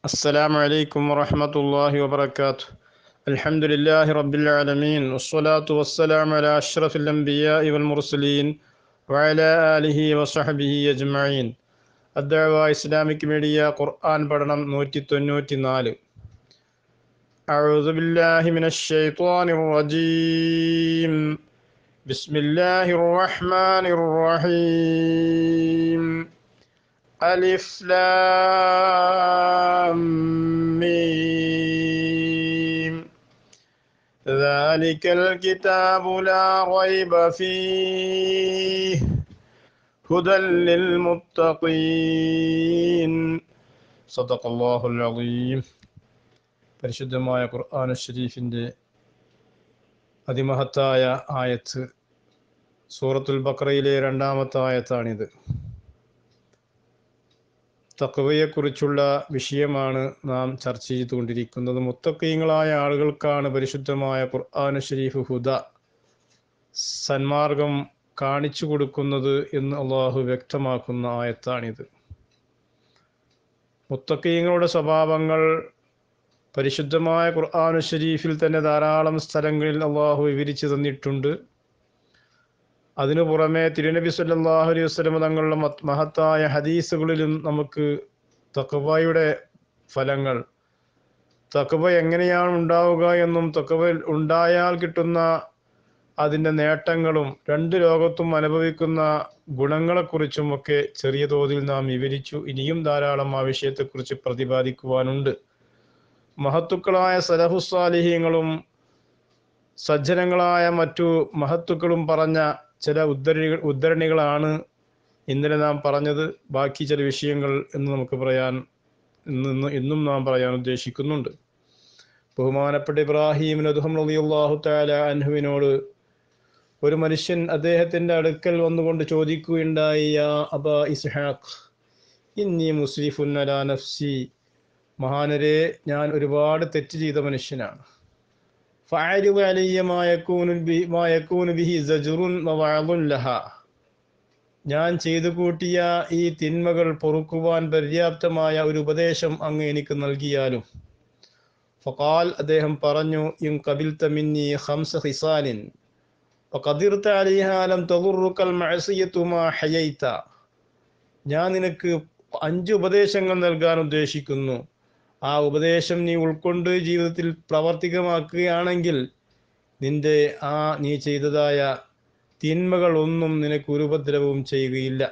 السلام عليكم ورحمة الله وبركاته الحمد لله رب العالمين والصلاة والسلام على أشرف الأنبياء والمرسلين وعلى آله وصحبه أجمعين الدعوة إسلامك ميديا قرآن برنام نوتي تنوتي نالي أعوذ بالله من الشيطان الرجيم بسم الله الرحمن الرحيم ألف لام ميم ذلك الكتاب لا ريب فيه هدى للمتقين صدق الله العظيم പരിശുദ്ധമായ ഖുർആൻ ഷരീഫിൻ്റെ അതിമഹത്തായ ആയത്ത് സൂറത്തുൽ ബക്രയിലെ രണ്ടാമത്തെ ആയത്താണിത് തക്കവയെക്കുറിച്ചുള്ള വിഷയമാണ് നാം ചർച്ച ചെയ്തുകൊണ്ടിരിക്കുന്നത് മുത്തഖീങ്ങളായ ആളുകൾക്കാണ് പരിശുദ്ധമായ ഖുർആാന ഷരീഫ് ഹുദ സന്മാർഗം കാണിച്ചു കൊടുക്കുന്നത് എന്ന് അള്ളാഹു വ്യക്തമാക്കുന്ന ആയത്താണിത് മുത്തഖീങ്ങളുടെ സ്വഭാവങ്ങൾ പരിശുദ്ധമായ ഖുർആൻ ഷരീഫിൽ തന്നെ ധാരാളം സ്ഥലങ്ങളിൽ അള്ളാഹു വിവരിച്ചു തന്നിട്ടുണ്ട് അതിനു പുറമെ തിരുനബി സല്ലാഹു അലൈഹി വസല്ലമ തങ്ങളുടെ മഹത്തായ ഹദീസുകളിലും നമുക്ക് തഖ്വയുടെ ഫലങ്ങൾ തഖ്വ എങ്ങനെയാണ് ഉണ്ടാവുക എന്നും തക്കവ ഉണ്ടായാൽ കിട്ടുന്ന അതിൻ്റെ നേട്ടങ്ങളും രണ്ട് ലോകത്തും അനുഭവിക്കുന്ന ഗുണങ്ങളെക്കുറിച്ചും ഒക്കെ ചെറിയ തോതിൽ നാം വിവരിച്ചു ഇനിയും ധാരാളം ആ വിഷയത്തെക്കുറിച്ച് പ്രതിപാദിക്കുവാനുണ്ട് മഹത്തുക്കളായ സലഹുസ്വാലിഹ്യങ്ങളും സജ്ജനങ്ങളായ മറ്റു മഹത്തുക്കളും പറഞ്ഞ ചില ഉദ്ധരണികൾ ഉദ്ധരണികളാണ് ഇന്നലെ നാം പറഞ്ഞത് ബാക്കി ചില വിഷയങ്ങൾ എന്ന് നമുക്ക് പറയാൻ ഇന്ന് ഇന്നും നാം പറയാൻ ഉദ്ദേശിക്കുന്നുണ്ട് ബഹുമാനപ്പെട്ട ഇബ്രാഹിം നദുഹം റളിയല്ലാഹു തആല അൻഹുവിനോട് ഒരു മനുഷ്യൻ അദ്ദേഹത്തിൻ്റെ അടുക്കൽ വന്നുകൊണ്ട് ചോദിക്കുകയുണ്ടായി യാ അബ ഇസ്ഹാഖ് ഇന്നി മുസ്ലിഫുൻ അലാ നഫ്സി മഹാനരെ ഞാൻ ഒരുപാട് തെറ്റ് ചെയ്ത മനുഷ്യനാണ് فعرض علي ما يكون ما يكون به زجر ووعظ لها ഞാൻ ചെയ്തു കൂട്ടിയ ഈ തിന്മകൾ പൊറുക്കുവാൻ പര്യാപ്തമായ ഒരു ഉപദേശം അങ്ങ് എനിക്ക് നൽകിയാലും ഫഖാൽ അദ്ദേഹം പറഞ്ഞു ഇം കബിൽ തമിന്നി ഹംസ ഹിസാനിൻ ഹയൈത ഞാൻ നിനക്ക് അഞ്ച് ഉപദേശങ്ങൾ നൽകാൻ ഉദ്ദേശിക്കുന്നു ആ ഉപദേശം നീ ഉൾക്കൊണ്ട് ജീവിതത്തിൽ പ്രാവർത്തികമാക്കുകയാണെങ്കിൽ നിന്റെ ആ നീ ചെയ്തതായ തിന്മകളൊന്നും നിനക്ക് ഉപദ്രവവും ചെയ്യുകയില്ല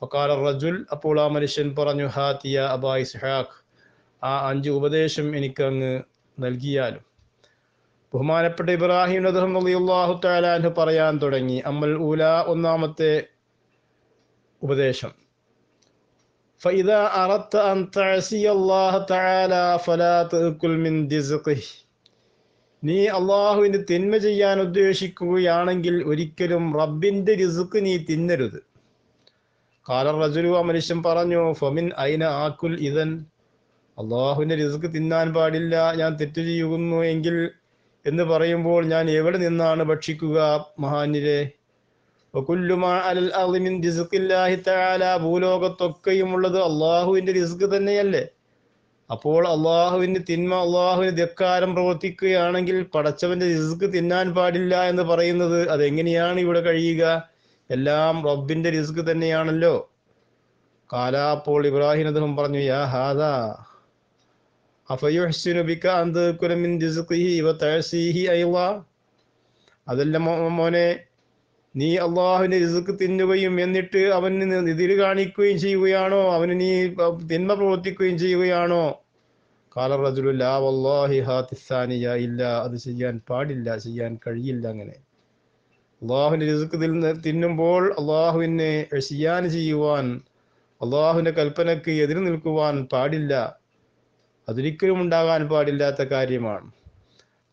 ഫക്കാല റജുൽ അപ്പോൾ ആ മനുഷ്യൻ പറഞ്ഞു ഹാത്തിയ അബായ് ഇസ്ഹാഖ് ആ അഞ്ച് ഉപദേശം എനിക്ക് അങ്ങ് നൽകിയാലും ബഹുമാനപ്പെട്ട ഇബ്രാഹിം അദ്ദേഹം അള്ളാഹു താലാഹു പറയാൻ തുടങ്ങി അമ്മൽ ഊല ഒന്നാമത്തെ ഉപദേശം فإذا أردت أن تعصي الله تعالى فلا تأكل من رزقه നീ അള്ളാഹുവിന് തിന്മ ചെയ്യാൻ ഉദ്ദേശിക്കുകയാണെങ്കിൽ ഒരിക്കലും റബ്ബിൻ്റെ റിസുക്ക് നീ തിന്നരുത് കാല റജുലു ആ മനുഷ്യൻ പറഞ്ഞു ഫമിൻ അയിന ആക്കുൽ ഇതൻ അള്ളാഹുവിൻ്റെ റിസുക്ക് തിന്നാൻ പാടില്ല ഞാൻ തെറ്റ് ചെയ്യുന്നു എങ്കിൽ എന്ന് പറയുമ്പോൾ ഞാൻ എവിടെ നിന്നാണ് ഭക്ഷിക്കുക മഹാന്യരെ ഭൂലോകത്തൊക്കെയും ഉള്ളത് അള്ളാഹുവിന്റെ റിസ്ക് തന്നെയല്ലേ അപ്പോൾ അള്ളാഹുവിന് തിന്മ അള്ളാഹുവിന് ധിക്കാരം പ്രവർത്തിക്കുകയാണെങ്കിൽ പടച്ചവന്റെ റിസ്ക് തിന്നാൻ പാടില്ല എന്ന് പറയുന്നത് അതെങ്ങനെയാണ് ഇവിടെ കഴിയുക എല്ലാം റബ്ബിന്റെ റിസ്ക് തന്നെയാണല്ലോ കാലാ അപ്പോൾ ഇബ്രാഹിം അദ്ദേഹം പറഞ്ഞു യാ ഹാദ അതെല്ലാം മോനെ നീ അള്ളാഹുവിന്റെ റിസുക്ക് തിന്നുകയും എന്നിട്ട് അവന് നിതിര് കാണിക്കുകയും ചെയ്യുകയാണോ അവന് നീ തിന്മ പ്രവർത്തിക്കുകയും ചെയ്യുകയാണോ കാലറജുലുല്ലാഹിഹാനിയ ഇല്ല അത് ചെയ്യാൻ പാടില്ല ചെയ്യാൻ കഴിയില്ല അങ്ങനെ അള്ളാഹുവിൻ്റെ റിസ്ക് തിന്നുമ്പോൾ അള്ളാഹുവിനെ ഷിയാൻ ചെയ്യുവാൻ അള്ളാഹുവിന്റെ കൽപ്പനയ്ക്ക് എതിർ നിൽക്കുവാൻ പാടില്ല അതൊരിക്കലും ഉണ്ടാകാൻ പാടില്ലാത്ത കാര്യമാണ്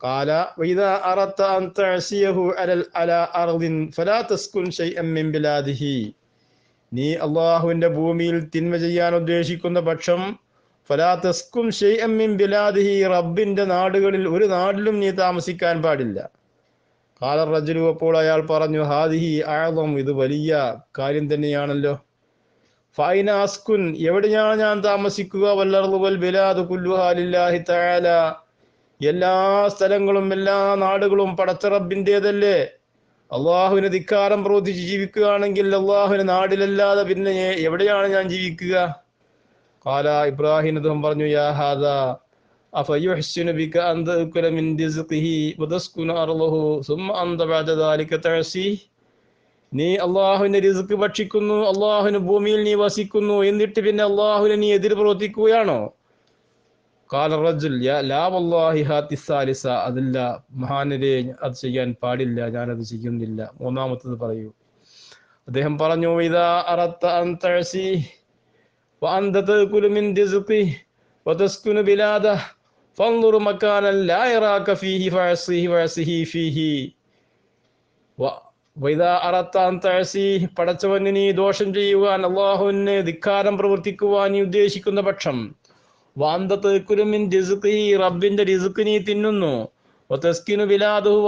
قال وإذا أردت أن تعصيه على على أرض فلا تسكن شيئا من بلاده നീ അള്ളാഹുവിൻ്റെ ഭൂമിയിൽ തിന്മ ചെയ്യാൻ ഉദ്ദേശിക്കുന്ന പക്ഷം ഫലാ തസ്കും ഷെയ് എമ്മിൻ ബിലാദിഹി റബ്ബിൻ്റെ നാടുകളിൽ ഒരു നാടിലും നീ താമസിക്കാൻ പാടില്ല കാല റജുലു അപ്പോൾ അയാൾ പറഞ്ഞു ഹാദിഹി ആഴം ഇത് വലിയ കാര്യം തന്നെയാണല്ലോ ഫൈന അസ്കുൻ എവിടെയാണ് ഞാൻ താമസിക്കുക വല്ലർവൽ ബിലാദ് കുല്ലുഹാലില്ലാഹി താല എല്ലാ സ്ഥലങ്ങളും എല്ലാ നാടുകളും പടച്ച റബ്ബിൻ്റേതല്ലേ അള്ളാഹുവിന് ധിക്കാരം പ്രവർത്തിച്ച് ജീവിക്കുകയാണെങ്കിൽ അള്ളാഹുവിന് നാടിലല്ലാതെ പിന്നെ എവിടെയാണ് ഞാൻ ജീവിക്കുക കാല ഇബ്രാഹിം അദ്ദേഹം പറഞ്ഞു യാ ഹാദ അഫയുഹ്സിനു ബിക അൻ തഅകുല മിൻ റിസ്ഖിഹി വതസ്കുന അർളഹു സുമ്മ അന്ത ബഅദ ദാലിക തഅസി നീ അള്ളാഹുവിന്റെ റിസ്ക് ഭക്ഷിക്കുന്നു അള്ളാഹുവിന് ഭൂമിയിൽ നീ വസിക്കുന്നു എന്നിട്ട് പിന്നെ അള്ളാഹുവിനെ നീ എതിർ പ്രവർത്തിക്കുകയാണോ കാലറജുൽ ലാ വല്ലാഹി ഹാത്തി സാലിസ അതില്ല മഹാനരെ അത് ചെയ്യാൻ പാടില്ല ഞാനത് ചെയ്യുന്നില്ല മൂന്നാമത്തത് പറയൂ അദ്ദേഹം പറഞ്ഞു ഇതാ അറത്ത അൻ തഴസി وأنت تأكل من رزقه وتسكن بلاده فانظر مكانا لا يراك فيه فعصه وعصه فيه വൈദാ അറത്താൻ തഴസി പടച്ചവന് നീ ദോഷം ചെയ്യുവാൻ അള്ളാഹുവിന് ധിക്കാരം പ്രവർത്തിക്കുവാൻ നീ ഉദ്ദേശിക്കുന്ന പക്ഷം റബ്ബിന്റെ രിസുക്ക് നീ തിന്നുന്നു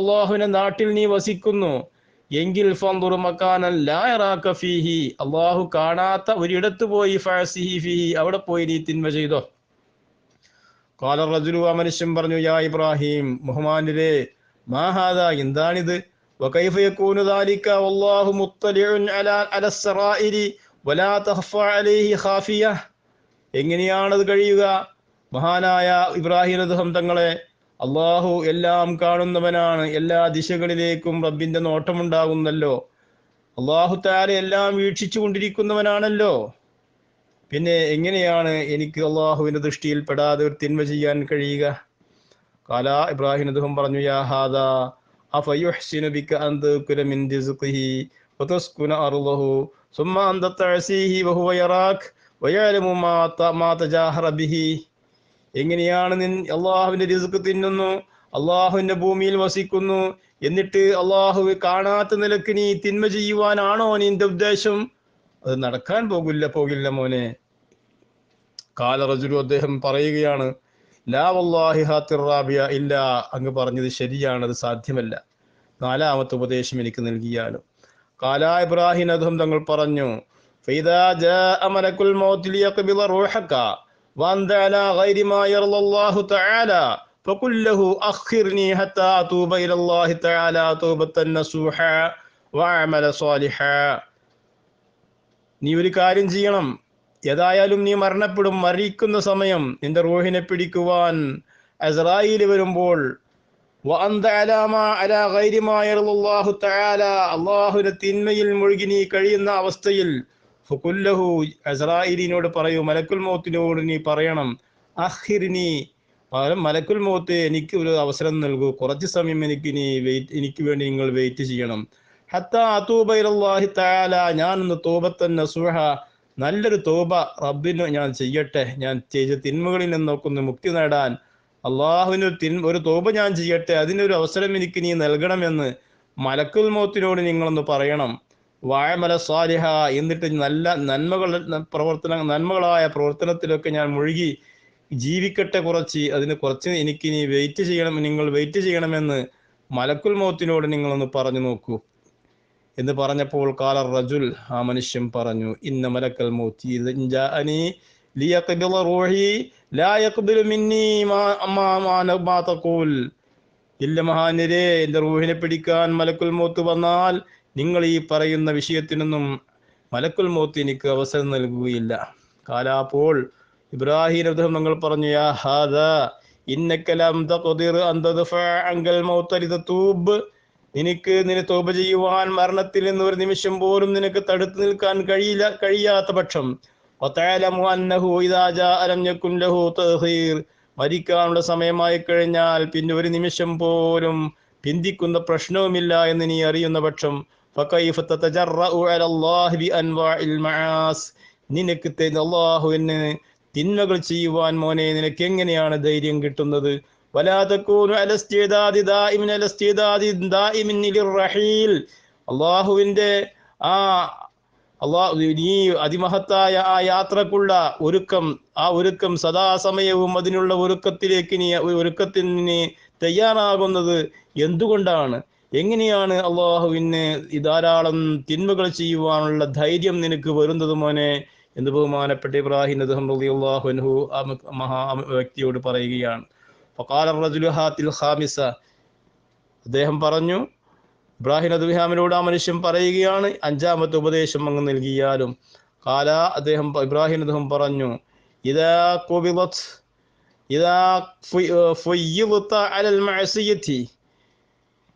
അള്ളാഹുവിന്റെ നാട്ടിൽ നീ വസിക്കുന്നു എങ്കിൽ മക്കാനൻ ഫീഹി അള്ളാഹു കാണാത്ത ഒരിടത്ത് പോയി അവിടെ പോയി നീ തിന്മ ചെയ്തോ കാല റജുലു മനുഷ്യൻ പറഞ്ഞു യാ ഇബ്രാഹിം മുഹമാനിലെ മാഹാദ എന്താണിത് وكيف يكون ولا تخفى عليه خافيه എങ്ങനെയാണത് കഴിയുക മഹാനായ ഇബ്രാഹിം അദ്ദേഹം തങ്ങളെ അള്ളാഹു എല്ലാം കാണുന്നവനാണ് എല്ലാ ദിശകളിലേക്കും റബ്ബിന്റെ നോട്ടമുണ്ടാകുന്നല്ലോ അള്ളാഹു താര എല്ലാം വീക്ഷിച്ചു കൊണ്ടിരിക്കുന്നവനാണല്ലോ പിന്നെ എങ്ങനെയാണ് എനിക്ക് അള്ളാഹുവിൻ്റെ ദൃഷ്ടിയിൽ പെടാതെ ഒരു തിന്മ ചെയ്യാൻ കഴിയുക കാല ഇബ്രാഹിം അദ്ദേഹം പറഞ്ഞു യാ ഹാദ അഫയുഹ്സിനുബിക മിൻ വതസ്കുന അന്ത യറാക് വയാലുമു മാ ബിഹി എങ്ങനെയാണ് നിൻ അള്ളാഹുവിൻ്റെ റിസ്ക് തിന്നുന്നു അള്ളാഹുവിൻ്റെ ഭൂമിയിൽ വസിക്കുന്നു എന്നിട്ട് അള്ളാഹു കാണാത്ത നിലക്ക് നീ തിന്മ ചെയ്യുവാനാണോ നിന്റെ ഉദ്ദേശം അത് നടക്കാൻ പോകില്ല പോകില്ല മോനെ കാലറജുലു അദ്ദേഹം പറയുകയാണ് ലാ വല്ലാഹി ഇല്ല അങ്ങ് പറഞ്ഞത് ശരിയാണ് അത് സാധ്യമല്ല നാലാമത്തെ ഉപദേശം എനിക്ക് നൽകിയാലും കാല ഇബ്രാഹിം അദ്ദേഹം തങ്ങൾ പറഞ്ഞു فإذا جاء ملك الموت ليقبض روحك وأنت على غير ما يرضى الله تعالى فقل له أخرني حتى أتوب إلى الله تعالى توبة نصوحا وأعمل صالحا നീ ഒരു കാര്യം ചെയ്യണം ഏതായാലും നീ മരണപ്പെടും മരിക്കുന്ന സമയം നിന്റെ റൂഹിനെ പിടിക്കുവാൻ അസ്രായിൽ വരുമ്പോൾ അള്ളാഹുവിന്റെ തിന്മയിൽ മുഴുകി നീ കഴിയുന്ന അവസ്ഥയിൽ ഫുക്കുല്ലഹു അസ്രായിലിനോട് പറയൂ മലക്കുൽ മോത്തിനോട് നീ പറയണം പകരം മലക്കുൽ മോത്ത് എനിക്ക് ഒരു അവസരം നൽകൂ കുറച്ച് സമയം എനിക്ക് നീ വെയിറ്റ് എനിക്ക് വേണ്ടി നിങ്ങൾ വെയിറ്റ് ചെയ്യണം ഹത്ത അതൂബൈലാഹി താല ഞാനൊന്ന് തോപത്തന്നെ സുഹ നല്ലൊരു തോപ റബ്ബിന് ഞാൻ ചെയ്യട്ടെ ഞാൻ ചെയ്ത തിന്മകളിൽ നിന്നൊക്കെ നോക്കുന്ന മുക്തി നേടാൻ അള്ളാഹുവിന് തിൻ ഒരു തോപ ഞാൻ ചെയ്യട്ടെ അതിനൊരു അവസരം എനിക്ക് നീ നൽകണമെന്ന് മലക്കുൽ മോത്തിനോട് നിങ്ങളൊന്ന് പറയണം വാഴമല സ്വാലിഹ എന്നിട്ട് നല്ല നന്മകൾ പ്രവർത്തന നന്മകളായ പ്രവർത്തനത്തിലൊക്കെ ഞാൻ മുഴുകി ജീവിക്കട്ടെ കുറച്ച് അതിന് കുറച്ച് എനിക്കിനി വെയിറ്റ് ചെയ്യണം നിങ്ങൾ വെയിറ്റ് ചെയ്യണമെന്ന് മലക്കുൽ മോത്തിനോട് നിങ്ങളൊന്ന് പറഞ്ഞു നോക്കൂ എന്ന് പറഞ്ഞപ്പോൾ കാലർ റജുൽ ആ മനുഷ്യൻ പറഞ്ഞു ഇന്ന മലക്കൽ മൗത്തി ഇല്ല മഹാനരെ എന്റെ റൂഹിനെ പിടിക്കാൻ മലക്കുൽ മൗത്ത് വന്നാൽ നിങ്ങൾ ഈ പറയുന്ന വിഷയത്തിനൊന്നും മലക്കുൽ മൗത്ത് എനിക്ക് അവസരം നൽകുകയില്ല കാലാപ്പോൾ ഇബ്രാഹിം അദ്ദേഹം നിങ്ങൾ പറഞ്ഞു യാ നിനക്ക് നിന്നെ തോപ ചെയ്യുവാൻ മരണത്തിൽ നിന്ന് ഒരു നിമിഷം പോലും നിനക്ക് തടുത്തു നിൽക്കാൻ കഴിയില്ല കഴിയാത്ത പക്ഷം മരിക്കാനുള്ള സമയമായി കഴിഞ്ഞാൽ പിന്നെ ഒരു നിമിഷം പോലും പിന്തിക്കുന്ന പ്രശ്നവുമില്ല എന്ന് നീ അറിയുന്ന പക്ഷം ഫക്കൈഫ തതജറഉ അലല്ലാഹി ബിഅൻവാഇൽ മആസ് നിനക്ക് തരുന്ന അല്ലാഹുവിന് തിന്മകൾ ചെയ്യുവാൻ മോനെ നിനക്ക് എങ്ങനെയാണ് ധൈര്യം കിട്ടുന്നത് അള്ളാഹുവിന്റെ ആ അള്ളാഹു നീ അതിമഹത്തായ ആ യാത്രക്കുള്ള ഒരുക്കം ആ ഒരുക്കം സദാസമയവും അതിനുള്ള ഒരുക്കത്തിലേക്ക് നീ ഒരുക്കത്തിന് തയ്യാറാകുന്നത് എന്തുകൊണ്ടാണ് എങ്ങനെയാണ് അള്ളാഹുവിന് ധാരാളം തിന്മകൾ ചെയ്യുവാനുള്ള ധൈര്യം നിനക്ക് വരുന്നത് മോനെ എന്ന് ബഹുമാനപ്പെട്ട ഇബ്രാഹിം അദ്ദേഹം അള്ളാഹു അൻഹു മഹാ വ്യക്തിയോട് പറയുകയാണ് അദ്ദേഹം പറഞ്ഞു ഇബ്രാഹിം അദ്ഹാമിനോട് ആ മനുഷ്യൻ പറയുകയാണ് അഞ്ചാമത്തെ ഉപദേശം അങ്ങ് നൽകിയാലും കാല അദ്ദേഹം ഇബ്രാഹിം അദ്ദേഹം പറഞ്ഞു ഇതാ കോബിലത്ത് ഇതാ ഫുയ്യിലുത്ത അലൽ മഅസിയതി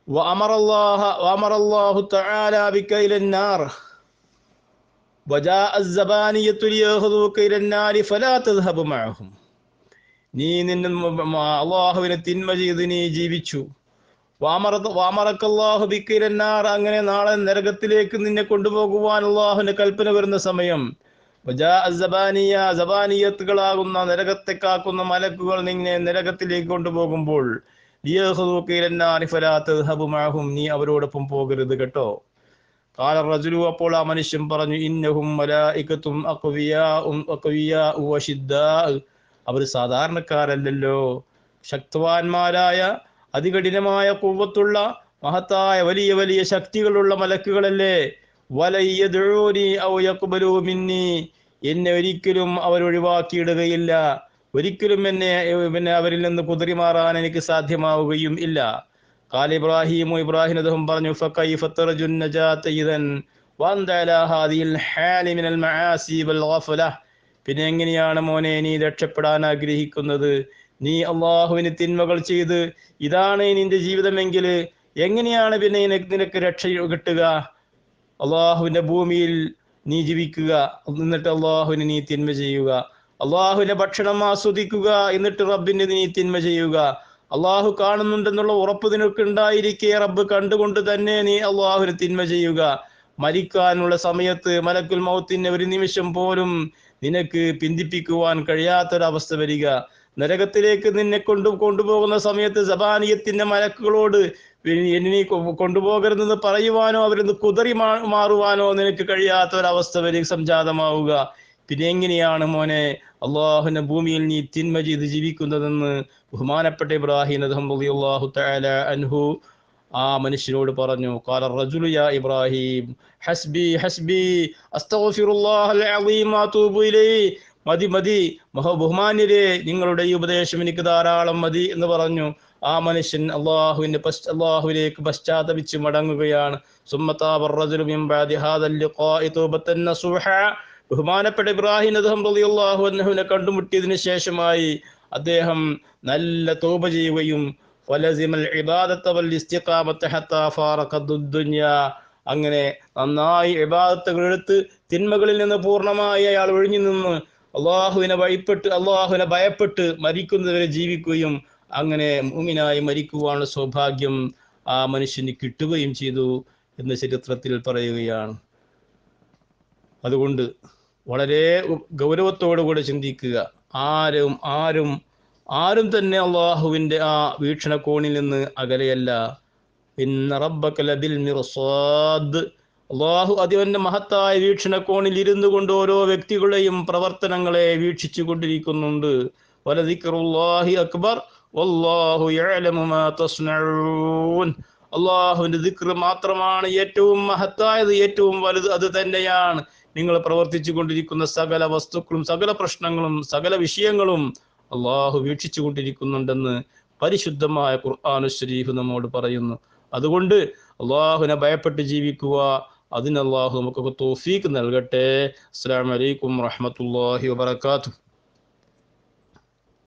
وأمر الله وأمر الله تعالى بك إلى النار وجاء الزبانية ليأخذوك إلى النار فلا تذهب معهم നീ നിന്നെ അള്ളാഹുവിനെ തിന്മ ചെയ്ത് നീ ജീവിച്ചു വാമറ വാമറക്കല്ലാഹു ബിക്കിരന്നാർ അങ്ങനെ നാളെ നരകത്തിലേക്ക് നിന്നെ കൊണ്ടുപോകുവാൻ അള്ളാഹുവിന്റെ കൽപ്പന വരുന്ന സമയം ജബാനിയ ജബാനിയത്തുകളാകുന്ന നരകത്തെ കാക്കുന്ന മലക്കുകൾ നിന്നെ നരകത്തിലേക്ക് കൊണ്ടുപോകുമ്പോൾ നീ അവരോടൊപ്പം പോകരുത് കേട്ടോ കാല റജുലു അപ്പോൾ ആ മനുഷ്യൻ പറഞ്ഞു ഇന്നഹും മലായിക്കത്തും അവർ സാധാരണക്കാരല്ലല്ലോ ശക്തവാന്മാരായ അതികഠിനമായ കൂവത്തുള്ള മഹത്തായ വലിയ വലിയ ശക്തികളുള്ള മലക്കുകളല്ലേ മിന്നി എന്നെ ഒരിക്കലും അവരൊഴിവാക്കിയിടുകയില്ല ഒരിക്കലും എന്നെ പിന്നെ അവരിൽ നിന്ന് കുതിരി മാറാൻ എനിക്ക് സാധ്യമാവുകയും ഇല്ല കാൽ ഇബ്രാഹിമു ഇബ്രാഹിം അദ്ദേഹം പറഞ്ഞു പിന്നെ എങ്ങനെയാണ് മോനെ നീ രക്ഷപ്പെടാൻ ആഗ്രഹിക്കുന്നത് നീ അള്ളാഹുവിന് തിന്മകൾ ചെയ്ത് ഇതാണ് നിന്റെ ജീവിതമെങ്കിൽ എങ്ങനെയാണ് പിന്നെ നിനക്ക് രക്ഷ കിട്ടുക അള്ളാഹുവിന്റെ ഭൂമിയിൽ നീ ജീവിക്കുക എന്നിട്ട് അള്ളാഹുവിന് നീ തിന്മ ചെയ്യുക അള്ളാഹുവിന്റെ ഭക്ഷണം ആസ്വദിക്കുക എന്നിട്ട് റബ്ബിന്റെ നീ തിന്മ ചെയ്യുക അള്ളാഹു കാണുന്നുണ്ടെന്നുള്ള ഉറപ്പ് നിനക്ക് ഉണ്ടായിരിക്കെ റബ്ബ് കണ്ടുകൊണ്ട് തന്നെ നീ അള്ളാഹുവിന് തിന്മ ചെയ്യുക മരിക്കാനുള്ള സമയത്ത് മലക്കുൽ മൗത്തിന് ഒരു നിമിഷം പോലും നിനക്ക് പിന്തിപ്പിക്കുവാൻ കഴിയാത്തൊരവസ്ഥ വരിക നരകത്തിലേക്ക് നിന്നെ കൊണ്ടു കൊണ്ടുപോകുന്ന സമയത്ത് ജബാനിയത്തിന്റെ മലക്കുകളോട് എന്നെ കൊണ്ടുപോകരുതെന്ന് പറയുവാനോ അവരൊന്ന് കുതറി മാറുവാനോ നിനക്ക് കഴിയാത്ത ഒരവസ്ഥ വരെ സംജാതമാവുക പിന്നെ എങ്ങനെയാണ് മോനെ അള്ളാഹുവിന്റെ ഭൂമിയിൽ നീ തിന്മ ചെയ്ത് ജീവിക്കുന്നതെന്ന് ബഹുമാനപ്പെട്ട ഇബ്രാഹിം അള്ളാഹു തആല അൻഹു ആ മനുഷ്യനോട് പറഞ്ഞു കാല റജുലു യാ ഇബ്രാഹിം ഹസ്ബി ഹസ്ബി അസ്തഗ്ഫിറുല്ലാഹൽ മതി മതി ബഹുമാന്യരെ നിങ്ങളുടെ ഈ ഉപദേശം എനിക്ക് ധാരാളം മതി എന്ന് പറഞ്ഞു ആ മനുഷ്യൻ അള്ളാഹുവിന്റെ അള്ളാഹുവിലേക്ക് പശ്ചാത്തപിച്ച് മടങ്ങുകയാണ് സുമ്മത്താബ് റജുലു മിൻ ബാദി ഹാദൽ ലിഖാഇ ബഹുമാനപ്പെട്ട ഇബ്രാഹിം അദ്ദേഹം റളിയല്ലാഹു അൻഹുവിനെ കണ്ടുമുട്ടിയതിന് ശേഷമായി അദ്ദേഹം നല്ല തോപ ചെയ്യുകയും അങ്ങനെ നന്നായി ഇബാദത്തുകൾ എടുത്ത് തിന്മകളിൽ നിന്ന് പൂർണ്ണമായി അയാൾ ഒഴിഞ്ഞു നിന്ന് അള്ളാഹുവിനെ വഴിപ്പെട്ട് അള്ളാഹുവിനെ ഭയപ്പെട്ട് മരിക്കുന്നവരെ ജീവിക്കുകയും അങ്ങനെ മുങ്ങിനായി മരിക്കുവാനുള്ള സൗഭാഗ്യം ആ മനുഷ്യന് കിട്ടുകയും ചെയ്തു എന്ന് ചരിത്രത്തിൽ പറയുകയാണ് അതുകൊണ്ട് വളരെ ഗൗരവത്തോടുകൂടെ ചിന്തിക്കുക ആരും ആരും ആരും തന്നെ അള്ളാഹുവിൻ്റെ ആ വീക്ഷണകോണിൽ നിന്ന് അകലെയല്ല അള്ളാഹു അതിവന്റെ മഹത്തായ വീക്ഷണകോണിൽ ഇരുന്നു കൊണ്ട് ഓരോ വ്യക്തികളെയും പ്രവർത്തനങ്ങളെ വീക്ഷിച്ചു കൊണ്ടിരിക്കുന്നുണ്ട് വലദിക്കറുല്ലാഹി അക്ബർ അള്ളാഹുവിന്റെ ദിക്ർ മാത്രമാണ് ഏറ്റവും മഹത്തായത് ഏറ്റവും വലുത് അത് തന്നെയാണ് നിങ്ങൾ പ്രവർത്തിച്ചു കൊണ്ടിരിക്കുന്ന സകല വസ്തുക്കളും സകല പ്രശ്നങ്ങളും സകല വിഷയങ്ങളും അള്ളാഹു വീക്ഷിച്ചു കൊണ്ടിരിക്കുന്നുണ്ടെന്ന് പരിശുദ്ധമായ ഖുർആാനു ഷരീഫ് നമ്മോട് പറയുന്നു അതുകൊണ്ട് അള്ളാഹുവിനെ ഭയപ്പെട്ട് ജീവിക്കുക അതിന് അള്ളാഹു നമുക്കൊക്കെ തോഫീക്ക് നൽകട്ടെ അസ്സാം വലൈക്കും വാഹമത്തല്ലാഹി വാത്തു